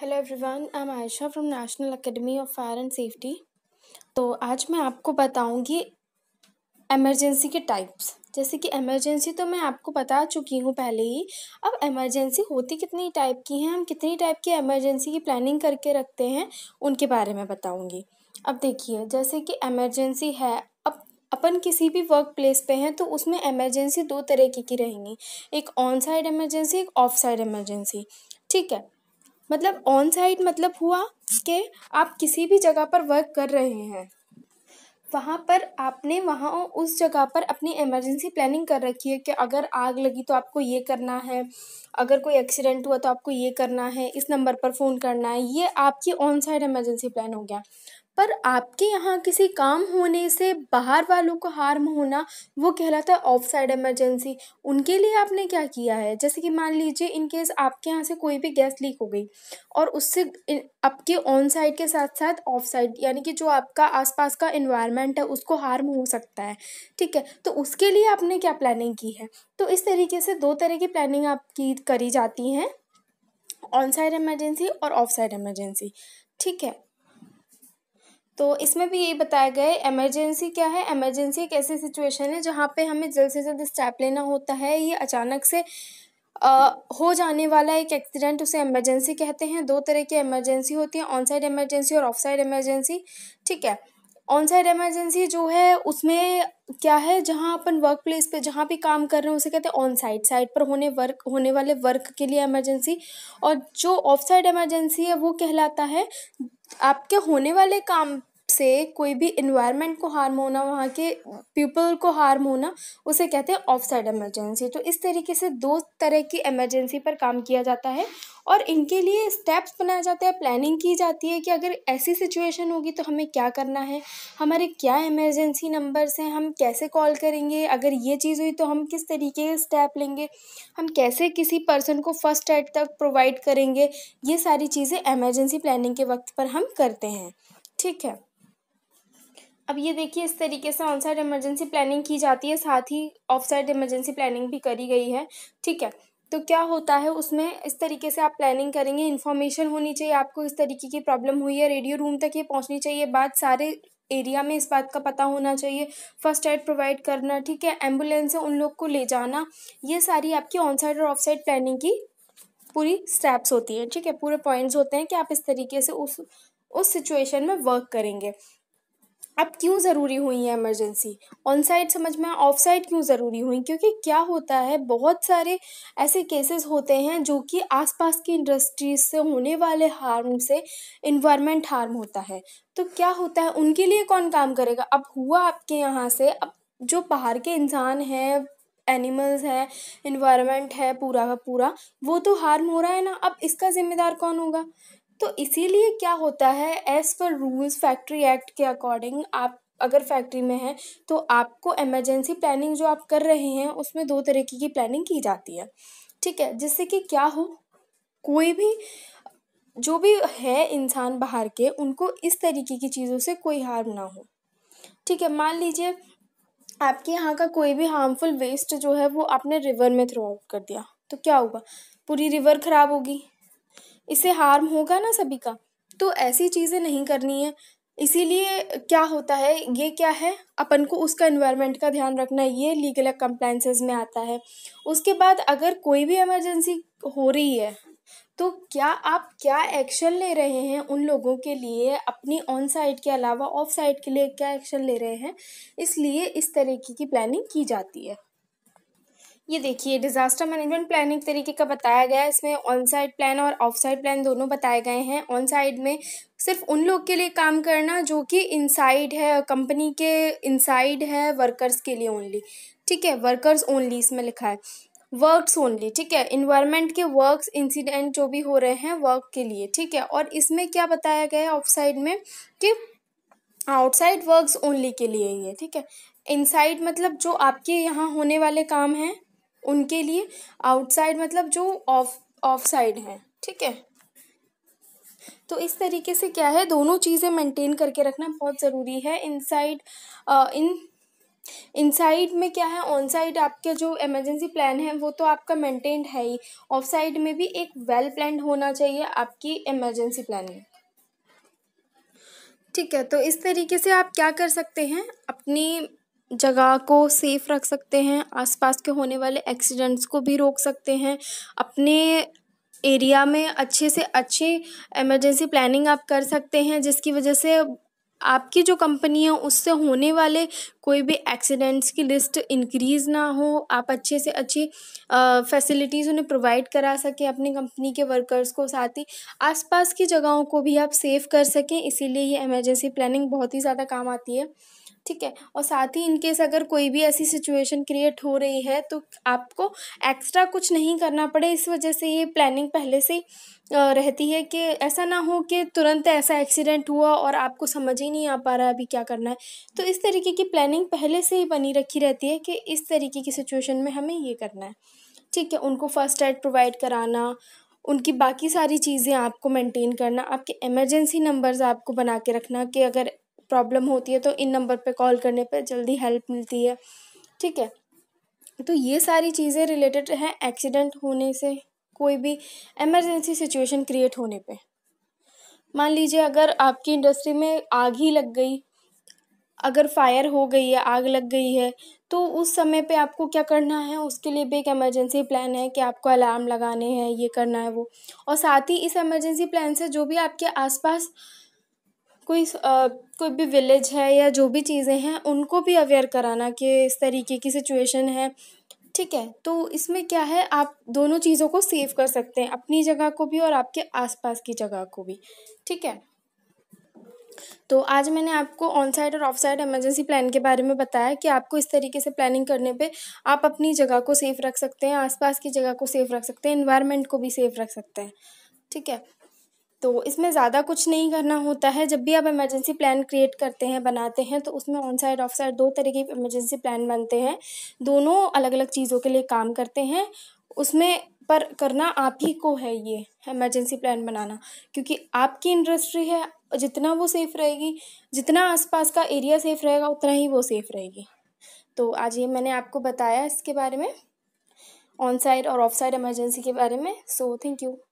hello everyone I am Ayesha from National Academy of Fire and Safety तो आज मैं आपको बताऊंगी एमरजेंसी के टाइप्स जैसे कि एमरजेंसी तो मैं आपको बता चुकी हूँ पहले ही अब एमरजेंसी होती कितनी टाइप की हैं हम कितनी टाइप की एमरजेंसी की प्लानिंग करके रखते हैं उनके बारे में बताऊँगी अब देखिए जैसे कि एमरजेंसी है अब अपन किसी भी वर्क प्लेस पे हैं तो उसमें एमरजेंसी दो तरीके की रहेंगी एक ऑन साइड एमरजेंसी एक ऑफ साइड एमरजेंसी ठीक है मतलब ऑन साइट मतलब हुआ कि आप किसी भी जगह पर वर्क कर रहे हैं वहाँ पर आपने वहाँ उस जगह पर अपनी इमरजेंसी प्लानिंग कर रखी है कि अगर आग लगी तो आपको ये करना है अगर कोई एक्सीडेंट हुआ तो आपको ये करना है इस नंबर पर फ़ोन करना है ये आपकी ऑन साइड इमरजेंसी प्लान हो गया पर आपके यहाँ किसी काम होने से बाहर वालों को हार्म होना वो कहलाता है ऑफ साइड एमरजेंसी उनके लिए आपने क्या किया है जैसे कि मान लीजिए इन केस आपके यहाँ से कोई भी गैस लीक हो गई और उससे आपके ऑन साइड के साथ साथ ऑफ साइड यानी कि जो आपका आसपास का इन्वायरमेंट है उसको हार्म हो सकता है ठीक है तो उसके लिए आपने क्या प्लानिंग की है तो इस तरीके से दो तरह की प्लानिंग आपकी करी जाती हैं ऑन साइड एमरजेंसी और ऑफ साइड एमरजेंसी ठीक है तो इसमें भी यही बताया गया है एमरजेंसी क्या है एमरजेंसी एक ऐसी सिचुएशन है जहाँ पे हमें जल्द से जल्द स्टेप लेना होता है ये अचानक से आ, हो जाने वाला एक एक्सीडेंट उसे एमरजेंसी कहते हैं दो तरह की एमरजेंसी होती है ऑन साइड एमरजेंसी और ऑफ साइड एमरजेंसी ठीक है ऑन साइड एमरजेंसी जो है उसमें क्या है जहाँ अपन वर्क प्लेस पर जहाँ भी काम कर रहे हैं उसे कहते हैं ऑन साइड साइड पर होने वर्क होने वाले वर्क के लिए एमरजेंसी और जो ऑफ साइड एमरजेंसी है वो कहलाता है आपके होने वाले काम से कोई भी इन्वायरमेंट को हार्म होना वहाँ के पीपल को हार्म होना उसे कहते हैं ऑफ साइड एमरजेंसी तो इस तरीके से दो तरह की एमरजेंसी पर काम किया जाता है और इनके लिए स्टेप्स बनाए जाते हैं प्लानिंग की जाती है कि अगर ऐसी सिचुएशन होगी तो हमें क्या करना है हमारे क्या इमरजेंसी नंबर्स हैं हम कैसे कॉल करेंगे अगर ये चीज़ हुई तो हम किस तरीके के स्टेप लेंगे हम कैसे किसी पर्सन को फर्स्ट एड तक प्रोवाइड करेंगे ये सारी चीज़ें एमरजेंसी प्लानिंग के वक्त पर हम करते हैं ठीक है अब ये देखिए इस तरीके से ऑन साइड इमरजेंसी प्लानिंग की जाती है साथ ही ऑफ साइड इमरजेंसी प्लानिंग भी करी गई है ठीक है तो क्या होता है उसमें इस तरीके से आप प्लानिंग करेंगे इन्फॉर्मेशन होनी चाहिए आपको इस तरीके की प्रॉब्लम हुई है रेडियो रूम तक ये पहुंचनी चाहिए बात सारे एरिया में इस बात का पता होना चाहिए फर्स्ट एड प्रोवाइड करना ठीक है एम्बुलेंस है उन लोग को ले जाना ये सारी आपकी ऑन साइड और ऑफ साइड प्लानिंग की पूरी स्टेप्स होती हैं ठीक है पूरे पॉइंट्स होते हैं कि आप इस तरीके से उस उस सिचुएशन में वर्क करेंगे अब क्यों ज़रूरी हुई है इमरजेंसी ऑन साइड समझ में ऑफ साइड क्यों ज़रूरी हुई क्योंकि क्या होता है बहुत सारे ऐसे केसेस होते हैं जो कि आसपास की इंडस्ट्रीज से होने वाले हार्म से इन्वायरमेंट हार्म होता है तो क्या होता है उनके लिए कौन काम करेगा अब हुआ आपके यहाँ से अब जो बाहर के इंसान हैं एनिमल्स हैं इन्वायरमेंट है पूरा का पूरा वो तो हार्म हो रहा है ना अब इसका ज़िम्मेदार कौन होगा तो इसीलिए क्या होता है as per rules factory act के अकॉर्डिंग आप अगर फैक्ट्री में हैं तो आपको एमरजेंसी प्लानिंग जो आप कर रहे हैं उसमें दो तरीके की प्लानिंग की जाती है ठीक है जिससे कि क्या हो कोई भी जो भी है इंसान बाहर के उनको इस तरीके की चीज़ों से कोई हार्म ना हो ठीक है मान लीजिए आपके यहाँ का कोई भी हार्मफुल वेस्ट जो है वो आपने रिवर में थ्रो आउट कर दिया तो क्या होगा पूरी रिवर ख़राब होगी इससे हार्म होगा ना सभी का तो ऐसी चीज़ें नहीं करनी है इसीलिए क्या होता है ये क्या है अपन को उसका इन्वायरमेंट का ध्यान रखना ये लीगल कंप्लाइंसेज में आता है उसके बाद अगर कोई भी इमरजेंसी हो रही है तो क्या आप क्या एक्शन ले रहे हैं उन लोगों के लिए अपनी ऑन साइड के अलावा ऑफ साइड के लिए क्या एक्शन ले रहे हैं इसलिए इस तरीके की प्लानिंग की जाती है ये देखिए डिज़ास्टर मैनेजमेंट प्लान एक तरीके का बताया गया है इसमें ऑन साइड प्लान और ऑफ साइड प्लान दोनों बताए गए हैं ऑन साइड में सिर्फ उन लोग के लिए काम करना जो कि इनसाइड है कंपनी के इनसाइड है वर्कर्स के लिए ओनली ठीक है वर्कर्स ओनली इसमें लिखा है वर्क्स ओनली ठीक है इन्वायरमेंट के वर्क्स इंसिडेंट जो भी हो रहे हैं वर्क के लिए ठीक है और इसमें क्या बताया गया है ऑफ साइड में कि आउटसाइड वर्क्स ओनली के लिए ही है ठीक है इनसाइड मतलब जो आपके यहाँ होने वाले काम हैं उनके लिए आउटसाइड मतलब जो ऑफ ऑफ साइड हैं ठीक है तो इस तरीके से क्या है दोनों चीज़ें मेंटेन करके रखना बहुत ज़रूरी है इनसाइड इन इनसाइड में क्या है ऑन साइड आपके जो इमरजेंसी प्लान है वो तो आपका मेंटेन्ड है ही ऑफ साइड में भी एक वेल प्लान होना चाहिए आपकी इमरजेंसी प्लानिंग ठीक है तो इस तरीके से आप क्या कर सकते हैं अपनी जगह को सेफ़ रख सकते हैं आसपास के होने वाले एक्सीडेंट्स को भी रोक सकते हैं अपने एरिया में अच्छे से अच्छे इमरजेंसी प्लानिंग आप कर सकते हैं जिसकी वजह से आपकी जो कंपनी है उससे होने वाले कोई भी एक्सीडेंट्स की लिस्ट इंक्रीज़ ना हो आप अच्छे से अच्छी फैसिलिटीज़ उन्हें प्रोवाइड करा सकें अपनी कंपनी के वर्कर्स को साथ ही आसपास की जगहों को भी आप सेफ़ कर सकें इसीलिए ये इमरजेंसी प्लानिंग बहुत ही ज़्यादा काम आती है ठीक है और साथ ही इनकेस अगर कोई भी ऐसी सिचुएशन क्रिएट हो रही है तो आपको एक्स्ट्रा कुछ नहीं करना पड़े इस वजह से ये प्लानिंग पहले से रहती है कि ऐसा ना हो कि तुरंत ऐसा एक्सीडेंट हुआ और आपको समझ ही नहीं आ पा रहा है अभी क्या करना है तो इस तरीके की प्लानिंग पहले से ही बनी रखी रहती है कि इस तरीके की सिचुएशन में हमें ये करना है ठीक है उनको फ़र्स्ट एड प्रोवाइड कराना उनकी बाकी सारी चीज़ें आपको मेंटेन करना आपके इमरजेंसी नंबर्स आपको बना के रखना कि अगर प्रॉब्लम होती है तो इन नंबर पे कॉल करने पे जल्दी हेल्प मिलती है ठीक है तो ये सारी चीज़ें रिलेटेड हैं एक्सीडेंट होने से कोई भी एमरजेंसी सिचुएशन क्रिएट होने पे मान लीजिए अगर आपकी इंडस्ट्री में आग ही लग गई अगर फायर हो गई है आग लग गई है तो उस समय पे आपको क्या करना है उसके लिए भी एक इमरजेंसी प्लान है कि आपको अलार्म लगाने हैं ये करना है वो और साथ ही इस इमरजेंसी प्लान से जो भी आपके आसपास कोई कोई भी विलेज है या जो भी चीज़ें हैं उनको भी अवेयर कराना कि इस तरीके की सिचुएशन है ठीक है तो इसमें क्या है आप दोनों चीज़ों को सेव कर सकते हैं अपनी जगह को भी और आपके आसपास की जगह को भी ठीक है तो आज मैंने आपको ऑन साइड और ऑफ साइड एमरजेंसी प्लान के बारे में बताया कि आपको इस तरीके से प्लानिंग करने पे आप अपनी जगह को सेफ रख सकते हैं आसपास की जगह को सेफ रख सकते हैं इन्वायरमेंट को भी सेफ रख सकते हैं ठीक है तो इसमें ज़्यादा कुछ नहीं करना होता है जब भी आप इमरजेंसी प्लान क्रिएट करते हैं बनाते हैं तो उसमें ऑन साइड ऑफ साइड दो तरह के इमरजेंसी प्लान बनते हैं दोनों अलग अलग चीज़ों के लिए काम करते हैं उसमें पर करना आप ही को है ये इमरजेंसी प्लान बनाना क्योंकि आपकी इंडस्ट्री है जितना वो सेफ़ रहेगी जितना आसपास का एरिया सेफ़ रहेगा उतना ही वो सेफ़ रहेगी तो आज ये मैंने आपको बताया इसके बारे में ऑन साइड और ऑफ साइड इमरजेंसी के बारे में सो थैंक यू